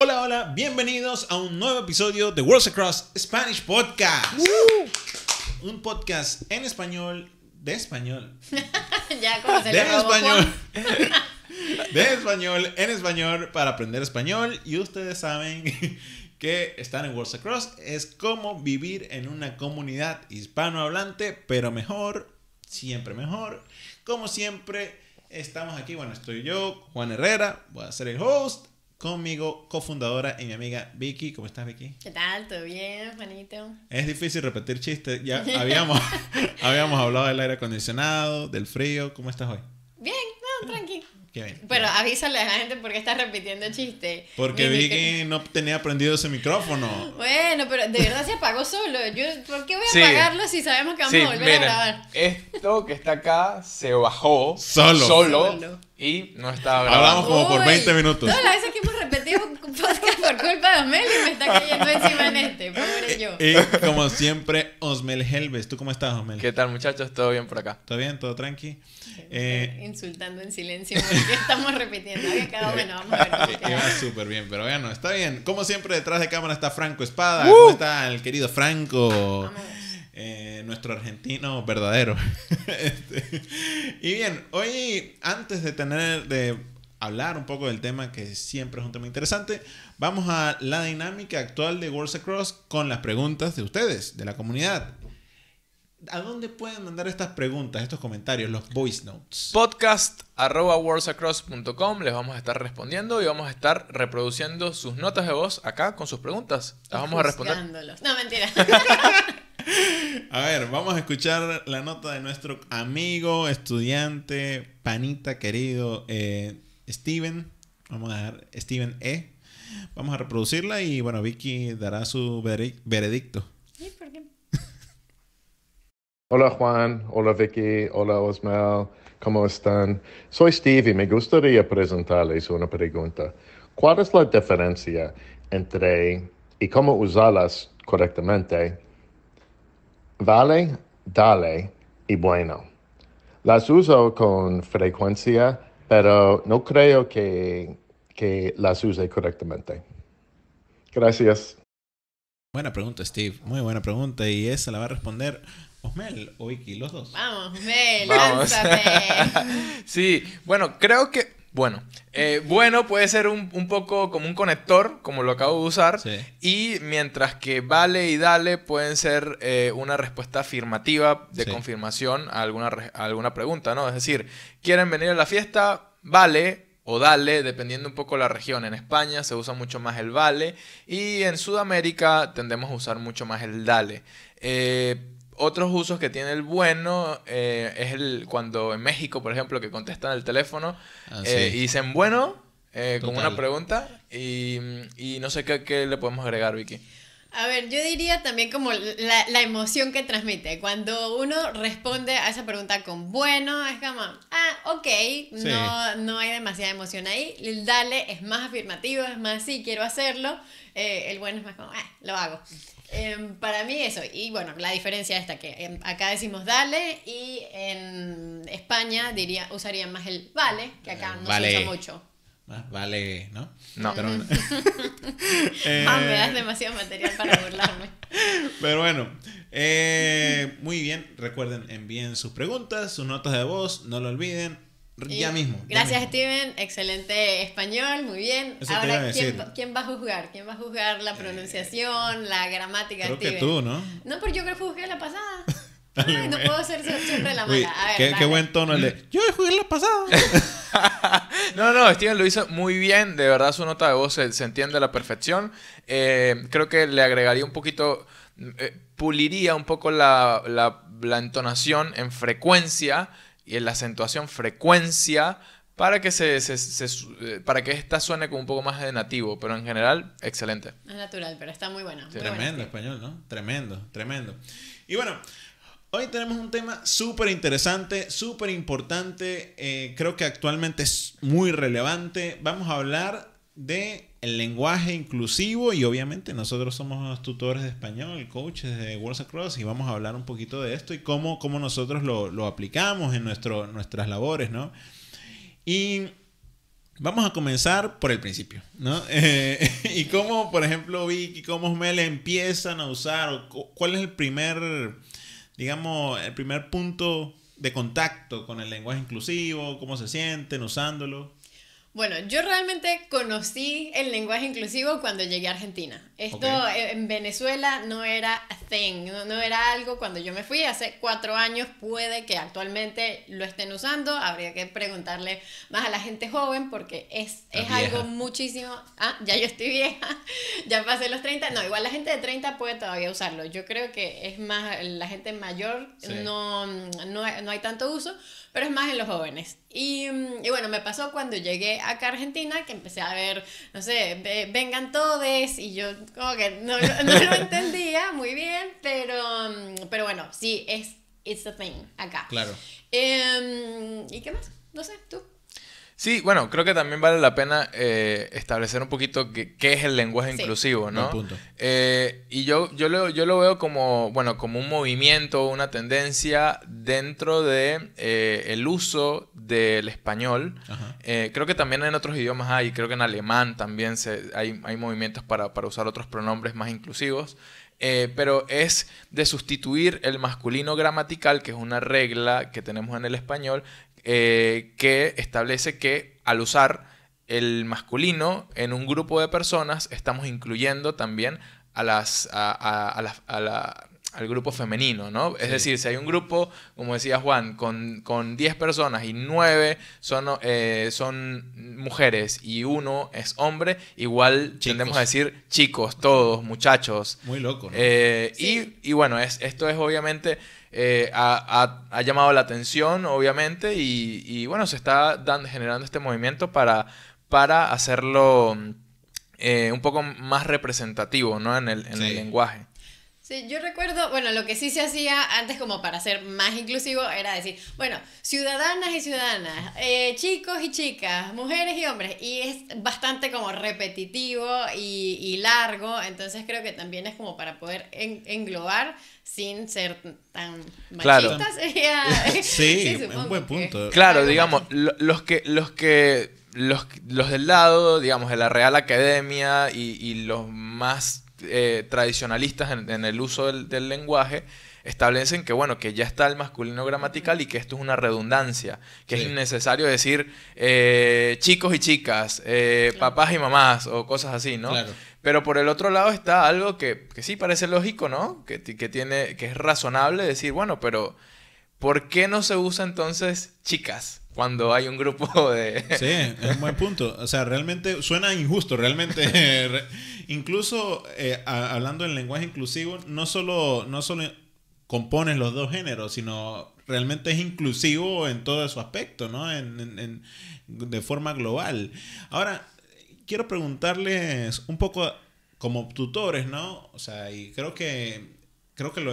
Hola, hola, bienvenidos a un nuevo episodio de Worlds Across Spanish Podcast. Uh. Un podcast en español, de español. ya, De español. de español, en español, para aprender español. Y ustedes saben que estar en Words Across. Es como vivir en una comunidad hispanohablante, pero mejor, siempre mejor. Como siempre, estamos aquí. Bueno, estoy yo, Juan Herrera, voy a ser el host Conmigo, cofundadora y mi amiga Vicky. ¿Cómo estás, Vicky? ¿Qué tal? ¿Todo bien, Juanito? Es difícil repetir chistes. Ya habíamos, habíamos hablado del aire acondicionado, del frío. ¿Cómo estás hoy? Bien, no, tranqui. Qué bien. Pero avísale a la gente porque estás repitiendo chistes. Porque Vicky no tenía prendido ese micrófono. Bueno, pero de verdad se apagó solo. Yo, ¿Por qué voy a apagarlo si sabemos que vamos a volver a grabar? Esto que está acá se bajó solo. Solo. Y no estaba grabando. Hablamos como por 20 minutos. es que podcast por culpa de Osmel y me está cayendo encima en este, pobre yo. Eh, y, como siempre, Osmel Helves. ¿Tú cómo estás, Osmel? ¿Qué tal, muchachos? ¿Todo bien por acá? ¿Todo bien? ¿Todo tranqui? Eh, insultando en silencio porque estamos repitiendo. Que ¿eh? cada uno vamos a ver. Iba súper bien, pero bueno, está bien. Como siempre, detrás de cámara está Franco Espada. ¡Uh! ¿Cómo está el querido Franco? nuestro argentino verdadero. Este, y bien, hoy antes de tener, de hablar un poco del tema que siempre es un tema interesante. Vamos a la dinámica actual de Words Across con las preguntas de ustedes, de la comunidad. ¿A dónde pueden mandar estas preguntas, estos comentarios, los voice notes? Podcast wordsacross.com les vamos a estar respondiendo y vamos a estar reproduciendo sus notas de voz acá con sus preguntas. Las vamos a responder. No, mentira. a ver, vamos a escuchar la nota de nuestro amigo, estudiante, panita querido, eh, Steven. Vamos a dar Steven E. Vamos a reproducirla y bueno, Vicky dará su veredicto. hola Juan, hola Vicky, hola Osmel, ¿cómo están? Soy Steve y me gustaría presentarles una pregunta. ¿Cuál es la diferencia entre y cómo usarlas correctamente? Vale, dale y bueno. Las uso con frecuencia pero no creo que, las use correctamente. Gracias. Buena pregunta, Steve. Muy buena pregunta. Y esa la va a responder Osmel o Vicky, los dos. Vamos, Osmel, lánzame. sí, bueno, creo que bueno, eh, bueno puede ser un, poco como un conector, como lo acabo de usar, y mientras que vale y dale pueden ser eh, una respuesta afirmativa de confirmación a alguna, alguna pregunta, ¿no? Es decir, ¿quieren venir a la fiesta? Vale, o dale, dependiendo un poco la región. En España se usa mucho más el vale y en Sudamérica tendemos a usar mucho más el dale. Eh, otros usos que tiene el bueno eh, es el cuando en México, por ejemplo, que contestan el teléfono ah, eh, y dicen bueno eh, con una pregunta y, no sé qué, le podemos agregar, Vicky. A ver, yo diría también como la, emoción que transmite. Cuando uno responde a esa pregunta con bueno, es como, ah, ok, no, no hay demasiada emoción ahí. El dale es más afirmativo, es más sí, quiero hacerlo. el bueno es más como, ah, lo hago. Em, para mí eso. Y bueno, la diferencia está que acá decimos dale y en España diría, usarían más el vale, que acá no se usa mucho. Ah, vale, ¿no? No. Pero, eh, ah, me das demasiado material para burlarme. Pero bueno, eh, muy bien. Recuerden, envíen sus preguntas, sus notas de voz, no lo olviden ya mismo. Gracias, Steven. Excelente español, muy bien. Ahora, ¿quién, ¿quién, va a juzgar? ¿Quién va a juzgar la eh, pronunciación, la gramática? Creo Steven? que tú, ¿no? No, pero yo creo que juzgué la pasada. no puedo ser siempre la mala. a ver, qué, qué, buen tono el de. Yo jugué la pasada. no, no, Steven lo hizo muy bien. De verdad, su nota de voz se, entiende a la perfección. Eh, creo que le agregaría un poquito. Eh, puliría un poco la, la, la entonación en frecuencia y en la acentuación frecuencia para que, se, eh, para que esta suene como un poco más de nativo, pero en general, excelente. Es natural, pero está muy bueno. tremendo español, ¿no? Tremendo, tremendo. Y bueno, hoy tenemos un tema súper interesante, súper importante, eh, creo que actualmente es muy relevante. Vamos a hablar de lenguaje inclusivo y obviamente nosotros somos los tutores de español, coaches de Words Across y vamos a hablar un poquito de esto y cómo, nosotros lo, aplicamos en nuestras labores, Y vamos a comenzar por el principio, y cómo, por ejemplo, Vicky cómo Mel empiezan a usar, cuál es el primer, digamos, el primer punto de contacto con el lenguaje inclusivo, cómo se sienten usándolo. Bueno, yo realmente conocí el lenguaje inclusivo cuando llegué a Argentina. Esto en Venezuela no era a thing, no, era algo cuando yo me fui hace cuatro años, puede que actualmente lo estén usando, habría que preguntarle más a la gente joven porque es, es algo muchísimo, ah, ya yo estoy vieja, ya pasé los 30, no, igual la gente de 30 puede todavía usarlo, yo creo que es más, la gente mayor no, no, hay tanto uso, pero es más en los jóvenes. Y, mm, y, bueno, me pasó cuando llegué acá a Argentina que empecé a ver, no sé, vengan todes y yo como que no, no lo entendía muy bien, pero, mm, pero bueno, sí, es it's a thing acá. Claro. Em, ¿Y qué más? No sé, tú. Sí, bueno, creo que también vale la pena eh, establecer un poquito qué, es el lenguaje inclusivo, ¿no? Eh, y yo, yo, lo, yo lo veo como, bueno, como un movimiento, una tendencia dentro de eh, uso del español. creo que también en otros idiomas hay, creo que en alemán también se, hay, movimientos para, usar otros pronombres más inclusivos. pero es de sustituir el masculino gramatical, que es una regla que tenemos en el español, eh, que establece que al usar el masculino en un grupo de personas estamos incluyendo también a las, al grupo femenino, ¿no? Es decir, si hay un grupo, como decía Juan, con, diez 10 personas y 9 eh, son, mujeres y uno es hombre, igual tendemos a decir chicos, todos, muchachos. Muy loco, eh, y, bueno, esto es obviamente eh, ha, llamado la atención, obviamente, y, bueno, se está generando este movimiento para, hacerlo eh, un poco más representativo ¿no? en, el lenguaje. Sí, yo recuerdo, bueno, lo que sí se hacía antes como para ser más inclusivo era decir, bueno, ciudadanas y ciudadanas, eh, chicos y chicas, mujeres y hombres, y es bastante como repetitivo y, largo, entonces creo que también es como para poder englobar sin ser tan claro. sí, buen punto. claro, digamos, los que... Los que... Los, los del lado, digamos, de la Real Academia y, y los más eh, tradicionalistas en, el uso del, lenguaje establecen que bueno que ya está el masculino gramatical y que esto es una redundancia que es innecesario decir eh, chicos y chicas eh, papás y mamás o cosas así no pero por el otro lado está algo que, sí parece lógico no que, que, tiene que es razonable decir bueno pero por qué no se usa entonces chicas cuando hay un grupo de... Sí, es un buen punto. O sea, realmente suena injusto, realmente. incluso eh, hablando en lenguaje inclusivo, no solo, no solo compones los dos géneros, sino realmente es inclusivo en todo su aspecto, ¿no? de forma global. Ahora, quiero preguntarles un poco como tutores, ¿no? O sea, y creo que, creo que lo,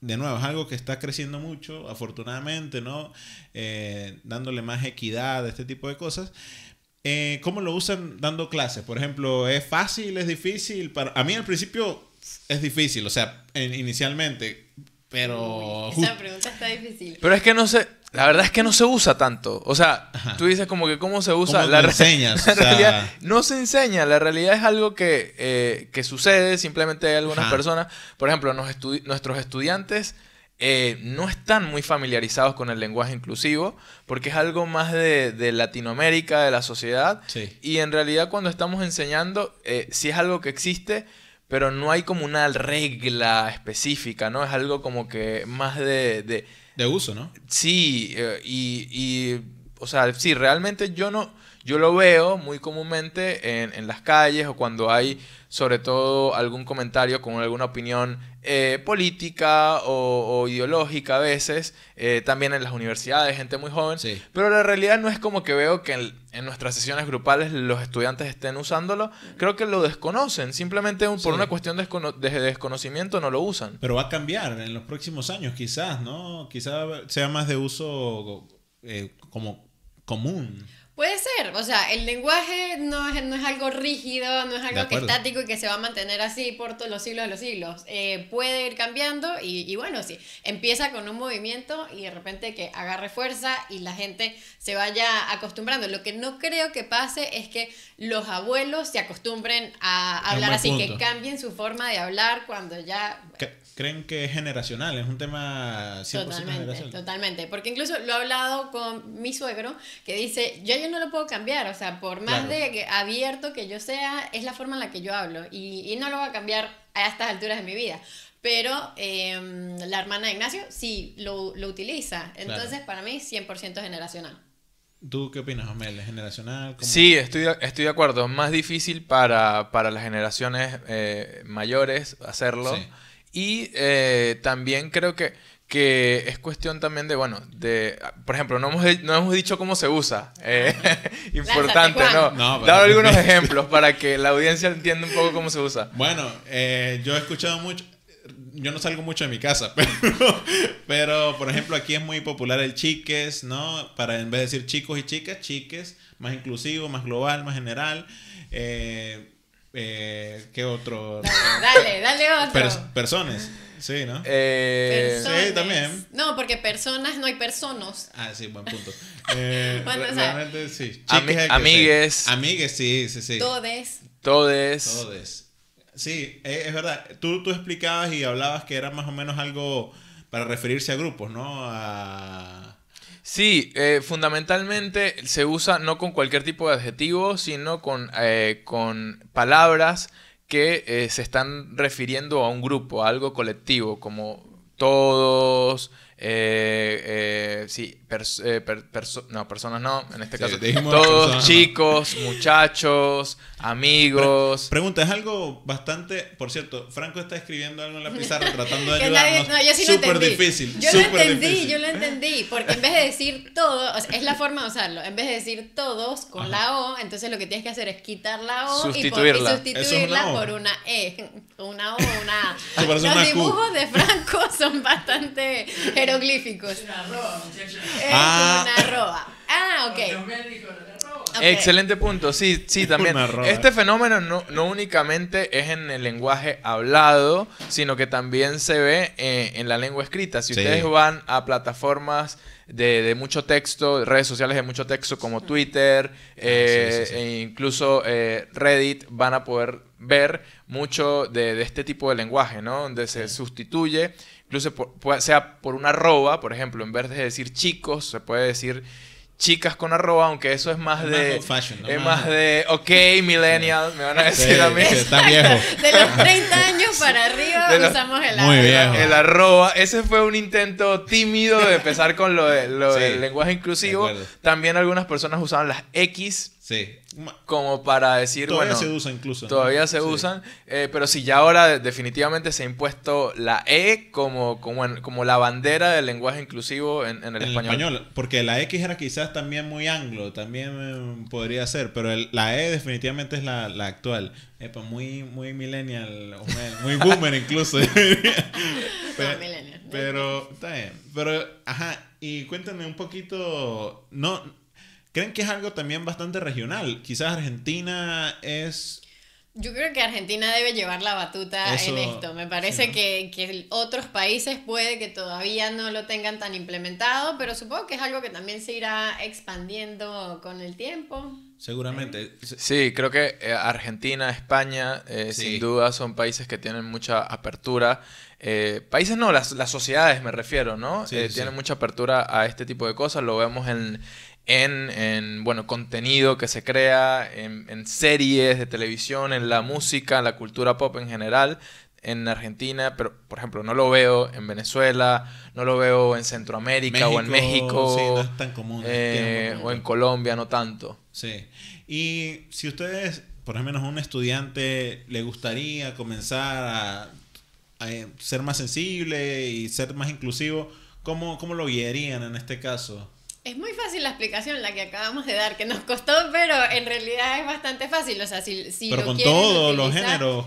de nuevo, es algo que está creciendo mucho, afortunadamente, ¿no? Eh, dándole más equidad a este tipo de cosas. Eh, ¿Cómo lo usan dando clases? Por ejemplo, ¿es fácil? ¿Es difícil? Para... A mí al principio es difícil, o sea, inicialmente, pero... esa pregunta está difícil. Pero es que no sé, la verdad es que no se usa tanto. O sea, tú dices como que cómo se usa. la, enseñas, no se enseña. La realidad es algo que, eh, sucede. Simplemente hay algunas personas. Por ejemplo, nuestros estudiantes eh, no están muy familiarizados con el lenguaje inclusivo. Porque es algo más de, Latinoamérica, de la sociedad. Y en realidad, cuando estamos enseñando, eh, sí es algo que existe pero no hay como una regla específica, ¿no? Es algo como que más de, de uso, ¿no? Sí, eh, y, y, o sea, sí, realmente yo no yo lo veo muy comúnmente en, las calles o cuando hay sobre todo algún comentario con alguna opinión eh, política o, ideológica a veces, eh, también en las universidades, gente muy joven, pero la realidad no es como que veo que en, nuestras sesiones grupales los estudiantes estén usándolo, creo que lo desconocen, simplemente por una cuestión de, desconocimiento no lo usan. Pero va a cambiar en los próximos años quizás, ¿no? Quizás sea más de uso eh, como común. Puede ser, o sea, el lenguaje no es, no es algo rígido, no es algo que estático y que se va a mantener así por todos los siglos de los siglos. Eh, puede ir cambiando y, bueno, sí, empieza con un movimiento y de repente que agarre fuerza y la gente se vaya acostumbrando. Lo que no creo que pase es que los abuelos se acostumbren a hablar así, que cambien su forma de hablar cuando ya... creen que es generacional, es un tema 100% totalmente, generacional. Totalmente, porque incluso lo he hablado con mi suegro que dice, yo, yo no lo puedo cambiar, o sea, por más de abierto que yo sea, es la forma en la que yo hablo y, no lo voy a cambiar a estas alturas de mi vida. Pero em, la hermana de Ignacio sí lo, lo utiliza, entonces para mí 100% generacional. ¿Tú qué opinas, Omel? ¿Es generacional? Sí, estoy, estoy de acuerdo. Es más difícil para, para las generaciones eh, mayores hacerlo. Y eh, también creo que que es cuestión también de, bueno, de, por ejemplo, no hemos, no hemos dicho cómo se usa. Eh, importante, ¿no? Dar algunos ejemplos para que la audiencia entienda un poco cómo se usa. Bueno, eh, yo he escuchado mucho, yo no salgo mucho de mi casa, pero, pero por ejemplo aquí es muy popular el chiques, ¿no? Para en vez de decir chicos y chicas, chiques, más inclusivo, más global, más general. Eh, eh ¿Qué otro? Dale, dale otro. personas. Sí, ¿no? Eh, sí, también. No, porque personas no hay personas. Ah, sí, buen punto. Eh, sí. amigues. Amigues, sí, sí, sí. Todes. Todes. Todes. Sí, eh, es verdad. Tú, tú explicabas y hablabas que era más o menos algo para referirse a grupos, ¿no? Sí, eh, fundamentalmente se usa no con cualquier tipo de adjetivo, sino con, con palabras que eh, se están refiriendo a un grupo, a algo colectivo, como todos, eh, eh, sí, eh, no, personas no, en este caso. Todos chicos, muchachos, amigos. pregunta, es algo bastante. Por cierto, Franco está escribiendo algo en la pizarra tratando de ayudarnos. no, yo sí difícil. Yo lo entendí, yo lo entendí. Porque en vez de decir todos es la forma de usarlo. En vez de decir todos con la O, entonces lo que tienes que hacer es quitar la O y, sustituirla por una E. Una O, una A. Los dibujos de Franco son bastante es Una arroba, muchachos. Es ah. una arroba. Ah, ok. Excelente punto, sí, sí, también. Este fenómeno no, únicamente es en el lenguaje hablado, sino que también se ve eh, en la lengua escrita. Si ustedes van a plataformas de, mucho texto, redes sociales de mucho texto como Twitter, ah, eh, e incluso eh, Reddit, van a poder ver mucho de, de este tipo de lenguaje, ¿no? Donde se sustituye incluso por, sea por una arroba, por ejemplo, en vez de decir chicos, se puede decir chicas con arroba, aunque eso es más de... es más, de, ok, millennial, me van a decir a mí. Está viejo. De los 30 años para arriba usamos el arroba. El arroba. Ese fue un intento tímido de empezar con lo, de, lo del lenguaje inclusivo. También algunas personas usaban las X Sí. Como para decir, todavía bueno... se usan incluso. Todavía se usan, eh, pero si ya ahora definitivamente se ha impuesto la E como, como, como la bandera del lenguaje inclusivo en, en el en español. español. Porque la X era quizás también muy anglo, también eh, podría ser, pero la E definitivamente es la, la actual. muy, muy millennial, muy boomer incluso. pero, pero, está bien. Pero, ajá, y cuéntame un poquito, no, ¿Creen que es algo también bastante regional? Quizás Argentina es... Yo creo que Argentina debe llevar la batuta en esto. Me parece que, otros países puede que todavía no lo tengan tan implementado, pero supongo que es algo que también se irá expandiendo con el tiempo. Seguramente. Sí, creo que eh, Argentina, España, eh, sin duda son países que tienen mucha apertura. Eh, países no, las, sociedades me refiero, ¿no? tienen mucha apertura a este tipo de cosas. Lo vemos en en, bueno, contenido que se crea, en, series de televisión, en la música, en la cultura pop en general, en Argentina, pero por ejemplo no lo veo en Venezuela, no lo veo en Centroamérica o en México, no es tan común, eh, o en Colombia no tanto. Sí, y si ustedes, por lo menos un estudiante, le gustaría comenzar a, eh, ser más sensible y ser más inclusivo, ¿cómo, cómo lo guiarían en este caso? Es muy fácil la explicación la que acabamos de dar, que nos costó, pero en realidad es bastante fácil. O sea, si, si pero con todos los géneros.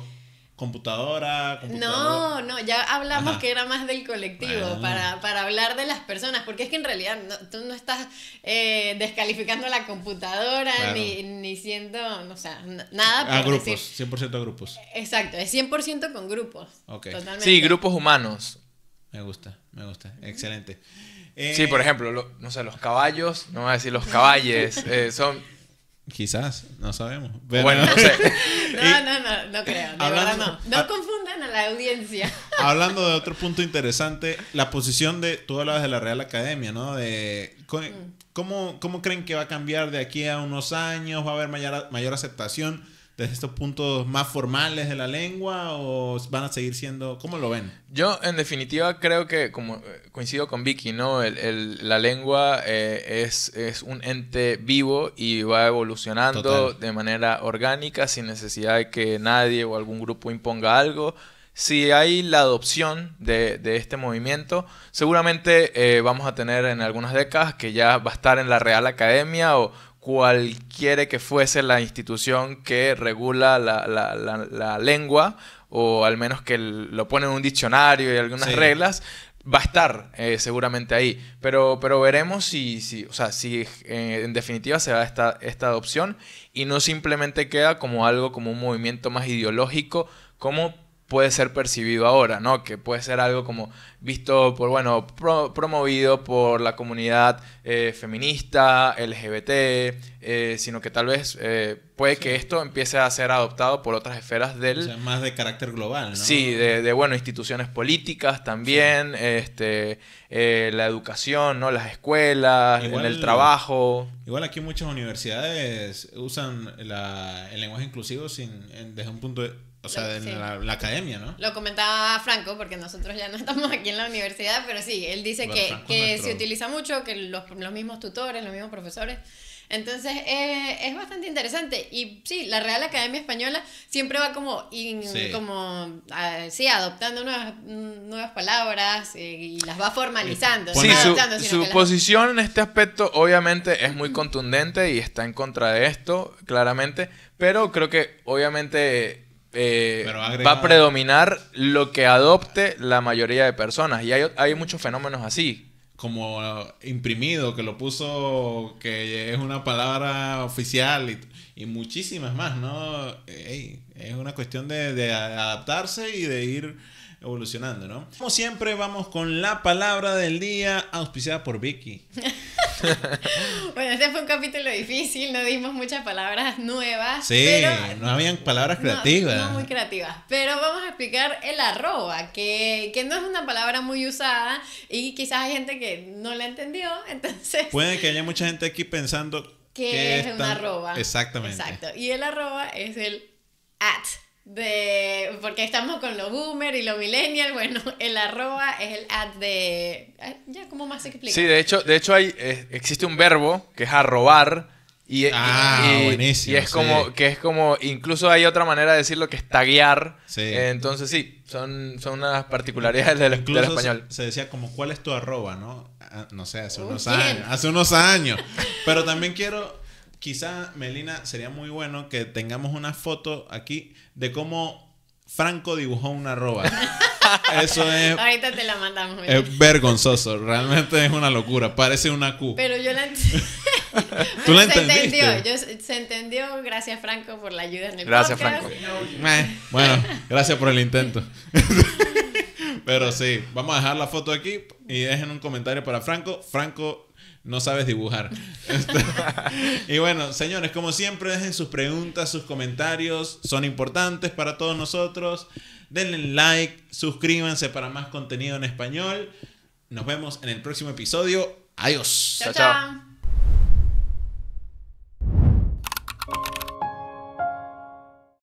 Computadora, computadora, No, no, ya hablamos que era más del colectivo, para, para, hablar de las personas, porque es que en realidad tú no estás eh, descalificando la computadora ni, ni, siendo, o sea, nada. A grupos, 100% a grupos. Exacto, es 100% con grupos. Totalmente. Sí, grupos humanos. Me gusta, me gusta. Excelente. sí, por eh, ejemplo, no sé, los caballos, no voy a decir los caballes, eh, son... Quizás, no sabemos. Bueno, no sé. no, no, no, no creo. no. confundan a la audiencia. hablando de otro punto interesante, la posición de, tú hablabas de la Real Academia, ¿no? De, mm. ¿cómo, creen que va a cambiar de aquí a unos años? ¿Va a haber mayor, mayor aceptación? desde estos puntos más formales de la lengua o van a seguir siendo, ¿cómo lo ven? Yo en definitiva creo que, como eh, coincido con Vicky, ¿no? la lengua eh, es, es, un ente vivo y va evolucionando de manera orgánica sin necesidad de que nadie o algún grupo imponga algo. Si hay la adopción de, este movimiento, seguramente eh, vamos a tener en algunas décadas que ya va a estar en la Real Academia o cualquiera que fuese la institución que regula la, lengua, o al menos que lo pone en un diccionario y algunas reglas, va a estar eh, seguramente ahí. Pero, pero veremos si, o sea, si eh, en definitiva se da esta, esta adopción y no simplemente queda como algo, como un movimiento más ideológico, como puede ser percibido ahora, ¿no? Que puede ser algo como visto por, bueno, promovido por la comunidad eh, feminista, LGBT, eh, sino que tal vez eh, puede que esto empiece a ser adoptado por otras esferas del... más de carácter global, ¿no? Sí, de, bueno, instituciones políticas también, este, la educación, ¿no? Las escuelas, en el trabajo. Igual aquí muchas universidades usan el lenguaje inclusivo sin, desde un punto de o sea, de en la, academia, ¿no? Lo comentaba Franco, porque nosotros ya no estamos aquí en la universidad, pero sí, él dice que, se utiliza mucho, que los, mismos tutores, los mismos profesores. Entonces, eh, es bastante interesante. Y sí, la Real Academia Española siempre va como, sí. como ah, adoptando nuevas, nuevas palabras eh, y las va formalizando. Sí, su, posición en este aspecto obviamente es muy contundente y está en contra de esto, claramente, pero creo que obviamente eh, va a predominar lo que adopte la mayoría de personas. Y hay, hay muchos fenómenos así. Como uh, imprimido, que lo puso, que es una palabra oficial y, muchísimas más, ¿no? es una cuestión de, de adaptarse y de ir evolucionando, ¿no? Como siempre, vamos con la palabra del día auspiciada por Vicky. bueno, este fue un capítulo difícil, no dimos muchas palabras nuevas. Sí, no habían palabras creativas. No, muy creativas. Pero vamos a explicar el arroba, que, que no es una palabra muy usada y quizás hay gente que no la entendió, entonces... Puede que haya mucha gente aquí pensando... Que es, un arroba. Exactamente. Exacto. Y el arroba es el at de porque estamos con los boomer y lo millennial bueno el arroba es el ad de ya cómo más se explica sí de hecho de hecho hay eh, existe un verbo que es arrobar y, ah, y, y es como que es como incluso hay otra manera de decirlo que es taguear entonces sí son son unas particularidades del, español se, decía como cuál es tu arroba no ah, no sé hace oh, unos años hace unos años pero también quiero quizá, Melina, sería muy bueno que tengamos una foto aquí de cómo Franco dibujó una roba. Eso es. Ahorita te la mandamos. Es vergonzoso, realmente es una locura. Parece una Q. Pero yo la. ¿Tú la Se entendió, se entendió. Gracias, Franco, por la ayuda en el Gracias, Franco. Eh, bueno, gracias por el intento. Pero sí, vamos a dejar la foto aquí y dejen un comentario para Franco. Franco no sabes dibujar. Este, y bueno, señores, como siempre, dejen sus preguntas, sus comentarios, son importantes para todos nosotros. Denle like, suscríbanse para más contenido en español. Nos vemos en el próximo episodio. Adiós. Chao, chao.